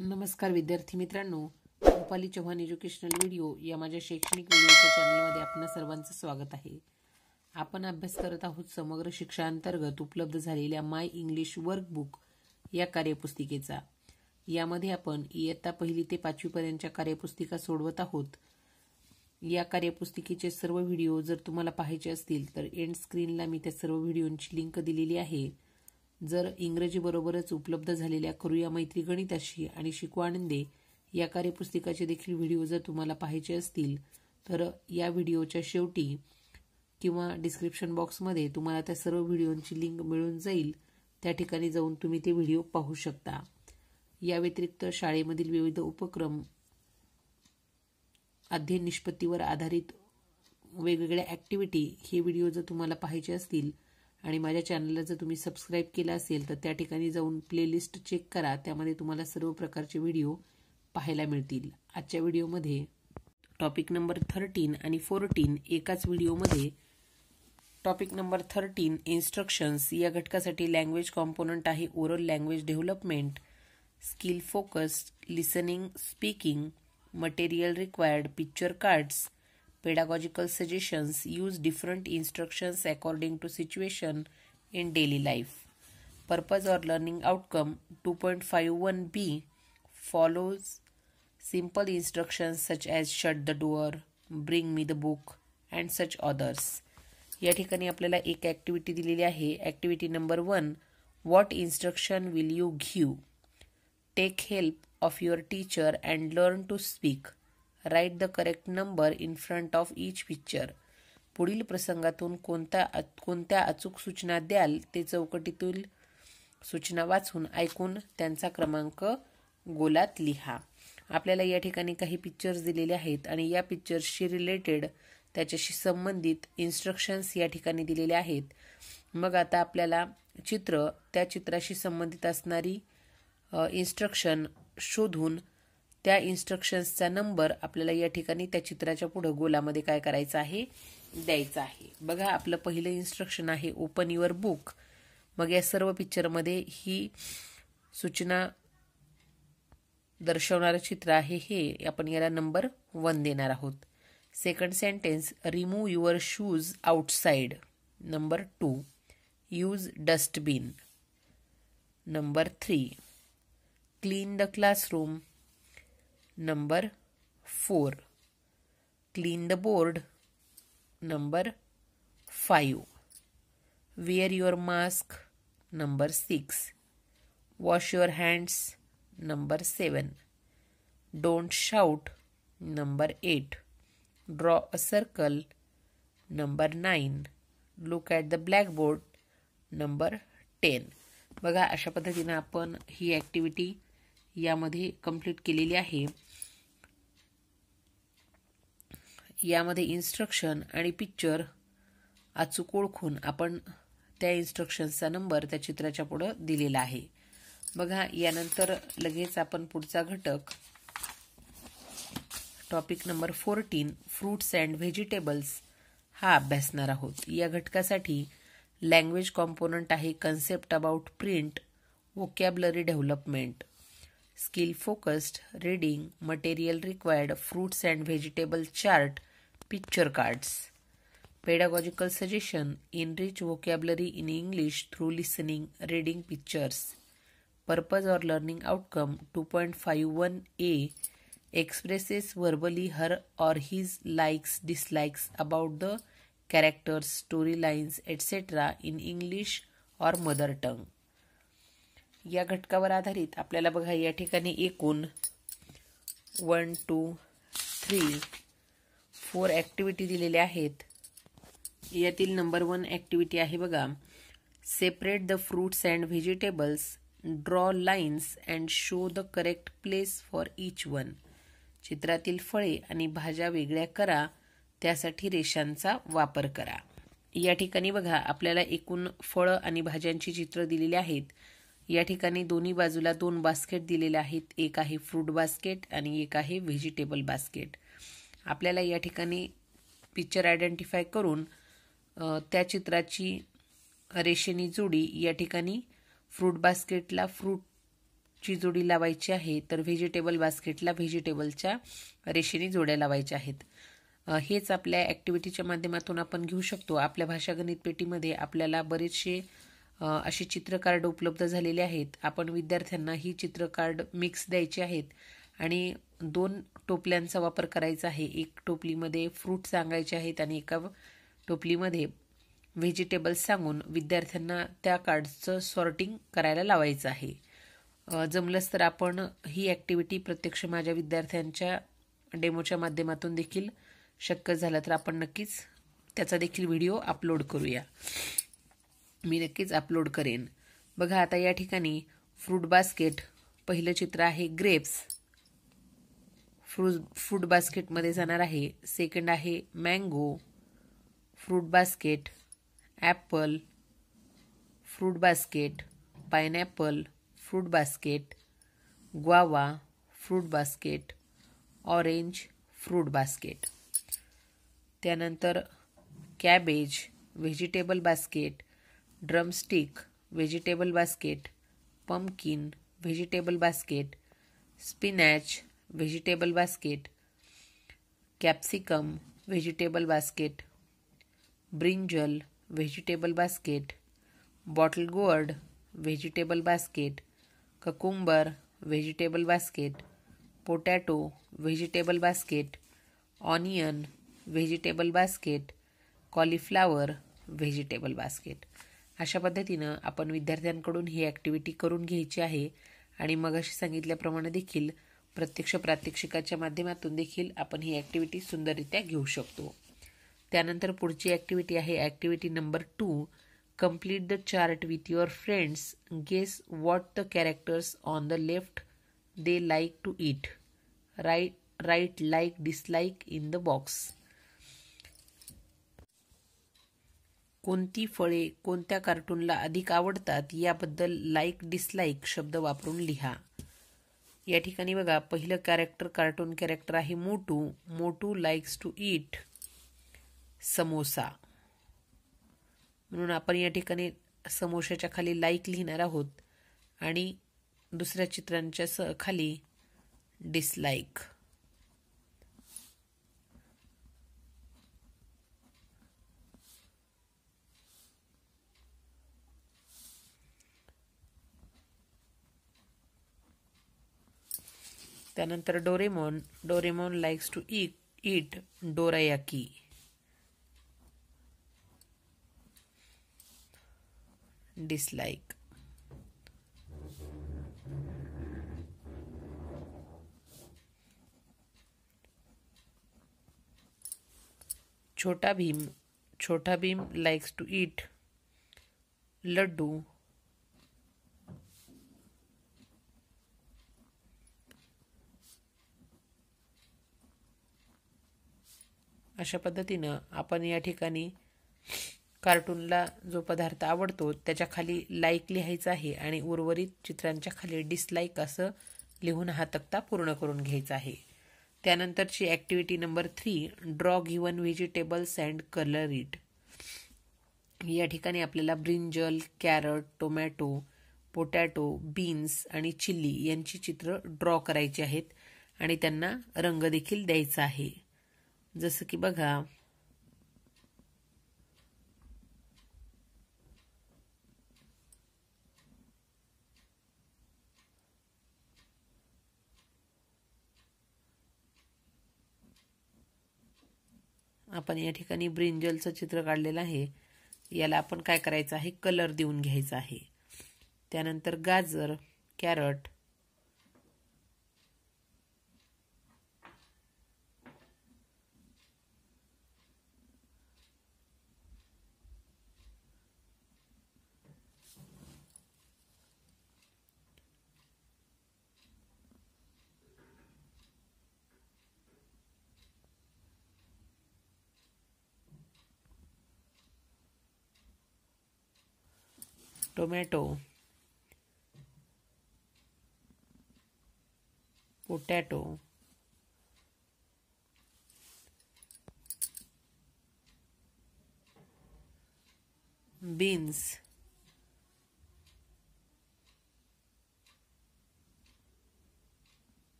नमस्कार विद्यार्थी मित्रांनो रुपाली चव्हाण एज्युकेशनल व्हिडिओ या माझ्या शैक्षणिक व्हिडिओच्या चॅनलमध्ये आपणा सर्वांचं स्वागत आहे आपण अभ्यास करत आहोत समग्र शिक्षांतर्गत उपलब्ध झालेल्या माय इंग्लिश वर्कबुक या कार्यपुस्तिकेचा यामध्ये आपण इयत्ता पहिली ते पाचवीपर्यंतच्या कार्यपुस्तिका सोडवत आहोत या कार्यपुस्तिकेचे सर्व व्हिडिओ जर तुम्हाला पाहायचे असतील तर एंड स्क्रीनला मी त्या सर्व व्हिडिओंची लिंक दिलेली आहे जर इंग्रजीबरोबरच उपलब्ध झालेल्या करूया मैत्री गणिताशी आणि शिकू आनंदे या कार्यपुस्तिकाचे देखील व्हिडिओ जर तुम्हाला पाहायचे असतील तर या व्हिडिओच्या शेवटी किंवा डिस्क्रिप्शन बॉक्समध्ये तुम्हाला त्या सर्व व्हिडिओंची लिंक मिळून जाईल त्या ठिकाणी जाऊन तुम्ही ते व्हिडिओ पाहू शकता या व्यतिरिक्त शाळेमधील विविध उपक्रम अध्ययन निष्पत्तीवर आधारित वेगवेगळ्या ॲक्टिव्हिटी हे व्हिडिओ जर तुम्हाला पाहायचे असतील आणि माझ्या चॅनलला जर तुम्ही सबस्क्राईब केलं असेल तर त्या ठिकाणी जाऊन प्लेलिस्ट चेक करा त्यामध्ये तुम्हाला सर्व प्रकारचे व्हिडिओ पाहायला मिळतील आजच्या व्हिडिओमध्ये टॉपिक नंबर थर्टीन आणि फोर्टीन एकाच व्हिडिओमध्ये टॉपिक नंबर थर्टीन इन्स्ट्रक्शन्स या घटकासाठी लँग्वेज कॉम्पोनंट आहे oral language development skill focused listening speaking material required picture cards pedagogical suggestions use different instructions according to situation in daily life purpose or learning outcome 2.51b follows simple instructions such as shut the door bring me the book and such others. या ठिकाणी आपल्याला एक activity दिलेली आहे activity number one what instruction will you give take help of your teacher and learn to speak write the correct number in front of each picture पुढील प्रसंगातून कोणता कोणत्या अचूक सूचना द्याल ते चौकटीतील सूचना वाचून ऐकून त्यांचा क्रमांक गोलात लिहा आपल्याला या ठिकाणी काही पिक्चर्स दिलेले आहेत आणि या पिक्चर्सशी रिलेटेड त्याच्याशी संबंधित इन्स्ट्रक्शन्स या ठिकाणी दिलेले आहेत मग आता आपल्याला चित्र त्या चित्राशी संबंधित असणारी इन्स्ट्रक्शन शोधून त्या इन्स्ट्रक्शन्सचा नंबर आपल्याला या ठिकाणी त्या चित्राच्या पुढं गोलामध्ये काय करायचं आहे द्यायचं आहे बघा आपलं पहिलं इन्स्ट्रक्शन आहे ओपन युअर बुक मग या सर्व पिक्चरमध्ये ही सूचना दर्शवणारं चित्र आहे हे आपण याला नंबर वन देणार आहोत second sentence remove your shoes outside number two use dustbin number three clean the classroom number four clean the board number five wear your mask number six wash your hands number seven don't shout number eight draw a circle number nine look at the board number ten बघा अशा पद्धतीनं आपण ही activity यामध्ये complete केलेली आहे यामध्ये instruction आणि picture अचूक ओळखून आपण त्या इन्स्ट्रक्शन्सचा नंबर त्या चित्राच्या पुढं दिलेला आहे बघा यानंतर लगेच आपण पुढचा घटक topic number fourteen fruits and vegetables हा अभ्यासणार आहोत या घटकासाठी लँग्वेज कॉम्पोनंट आहे concept about print vocabulary development skill focused reading material required fruits and vegetable chart picture cards pedagogical suggestion enrich vocabulary in English through listening reading pictures purpose or learning outcome two point five one A expresses verbally her or his likes dislikes about the characters story lines etcetera in English or mother tongue या घटकावर आधारित आपल्याला बघा या ठिकाणी एकूण one two three four activity दिलेल्या आहेत यातील नंबर वन ॲक्टिव्हिटी आहे बघा separate the fruits and vegetables draw lines and show the correct place for each one चित्रातील फळे आणि भाज्या वेगळ्या करा त्यासाठी रेषांचा वापर करा या ठिकाणी बघा आपल्याला एकूण फळं आणि भाज्यांची चित्र दिलेली आहेत या ठिकाणी दोन्ही बाजूला दोन बास्केट दिलेले आहेत एक आहे फ्रूट बास्केट आणि एक आहे व्हेजिटेबल बास्केट आपल्याला या ठिकाणी पिक्चर आयडेंटिफाय करून त्या चित्राची रेषेनी जोडी या ठिकाणी फ्रूट बास्केटला फ्रूटची जोडी लावायची आहे तर व्हेजिटेबल बास्केटला व्हेजिटेबलच्या रेषेनी जोड्या लावायच्या आहेत हेच आपल्या ॲक्टिव्हिटीच्या माध्यमातून आपण घेऊ शकतो आपल्या भाषागणित पेटीमध्ये आपल्याला बरेचसे असे चित्रकार्ड उपलब्ध झालेले आहेत आपण विद्यार्थ्यांना ही चित्रकार्ड मिक्स द्यायची आहेत आणि दोन टोपल्यांचा वापर करायचा आहे एक टोपलीमध्ये फ्रूट सांगायचे आहेत आणि एका टोपलीमध्ये व्हेजिटेबल्स सांगून विद्यार्थ्यांना त्या कार्डचं सॉर्टिंग करायला लावायचं आहे जमलंच तर आपण ही ॲक्टिव्हिटी प्रत्यक्ष माझ्या विद्यार्थ्यांच्या डेमोच्या माध्यमातून देखील शक्य झालं तर आपण नक्कीच त्याचा देखील व्हिडिओ अपलोड करूया मी नक्कीच अपलोड करेन बघा आता या ठिकाणी फ्रूट बास्केट पहिलं चित्र आहे ग्रेप्स फ्रूज फ्रूट जा रहा है सेकंड है mango fruit basket apple fruit basket pineapple fruit basket guava fruit basket orange fruit basket क्या cabbage vegetable basket drumstick vegetable basket pumpkin vegetable basket spinach vegetable basket capsicum vegetable basket brinjal vegetable basket bottle gourd vegetable basket cucumber vegetable basket potato vegetable basket onion vegetable basket cauliflower vegetable basket अशा पद्धतीनं आपण विद्यार्थ्यांकडून ही activity करून घ्यायची आहे आणि मग अशी सांगितल्याप्रमाणे देखील प्रत्यक्ष प्रात्यक्षिकाच्या माध्यमातून देखील आपण ही ॲक्टिव्हिटी सुंदररित्या घेऊ शकतो त्यानंतर पुढची ॲक्टिव्हिटी आहे activity number two complete the chart with your friends guess what the characters on the left they like to eat right right like dislike in the box कोणती फळे कोणत्या कार्टूनला अधिक आवडतात याबद्दल लाईक डिसलाईक शब्द वापरून लिहा या ठिकाणी बघा पहिलं कॅरेक्टर कार्टून कॅरेक्टर आहे Motu Motu likes to eat samosa म्हणून आपण या ठिकाणी समोशाच्या खाली लाईक लिहिणार आहोत आणि दुसऱ्या चित्रांच्या स खाली डिसलाईक त्यानंतर Doraemon Doraemon likes to eat eat dorayaki dislike Chhota Bheem Chhota Bheem likes to eat laddoo अशा पद्धतीनं आपण या ठिकाणी कार्टूनला जो पदार्थ आवडतो त्याच्या खाली लाईक लिहायचं आहे आणि उर्वरित चित्रांच्या खाली डिसलाईक असं लिहून हा तक्ता पूर्ण करून घ्यायचा आहे त्यानंतरची activity number three draw given vegetables and colour it या ठिकाणी आपल्याला brinjal carrot tomato potato beans आणि चिल्ली यांची चित्र ड्रॉ करायची आहेत आणि त्यांना रंग देखील द्यायचा आहे जसं की बघा आपण या ठिकाणी ब्रिंजलचं चित्र काढलेलं आहे याला आपण काय करायचं आहे कलर देऊन घ्यायचा आहे त्यानंतर गाजर carrot tomato potato beans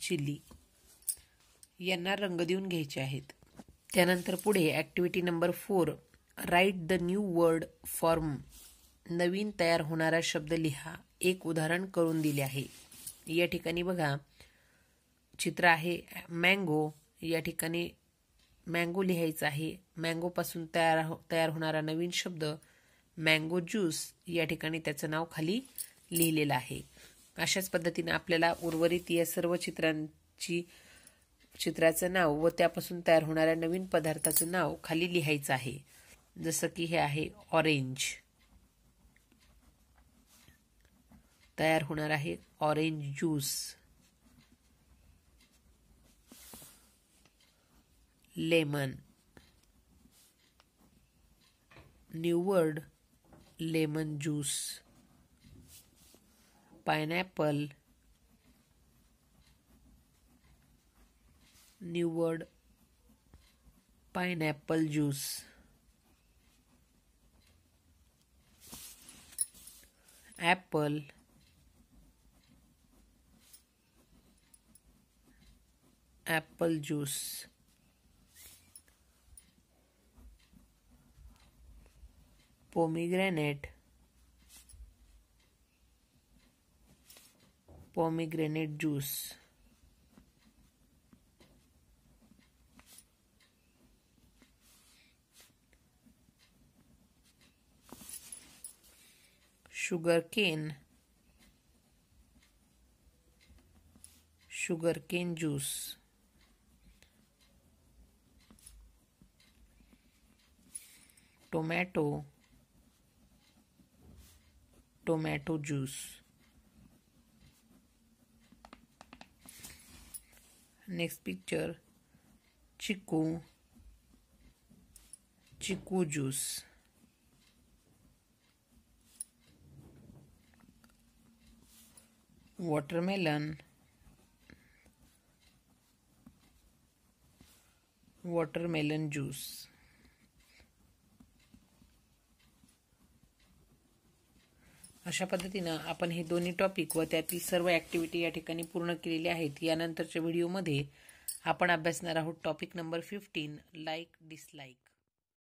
chilli यांना रंग देऊन घ्यायचे आहेत त्यानंतर पुढे activity number four write the new word form नवीन तयार होणारा शब्द लिहा एक उदाहरण करून दिले आहे या ठिकाणी बघा चित्र आहे मँगो या ठिकाणी मँगो लिहायचं आहे मँगोपासून तयार हो तयार होणारा नवीन शब्द मँगो ज्यूस या ठिकाणी त्याचं नाव खाली लिहिलेलं आहे अशाच पद्धतीने आपल्याला उर्वरित या सर्व चित्रांची चित्राचं नाव व त्यापासून तयार होणाऱ्या नवीन पदार्थाचं नाव खाली लिहायचं आहे जस कि है आहे ऑरेंज तयार होणार है orange juice lemon word lemon juice pineapple pine apple juice apple apple juice pomegranate pomegranate juice sugar cane sugar cane juice tomato tomato juice next picture chiku chiku juice watermelon watermelon juice अशा पद्धतीनं आपण हे दोन्ही topic व त्यातील सर्व activity या ठिकाणी पूर्ण केलेल्या आहेत यानंतरच्या व्हिडिओमध्ये आपण अभ्यासणार आहोत topic number fifteen like dislike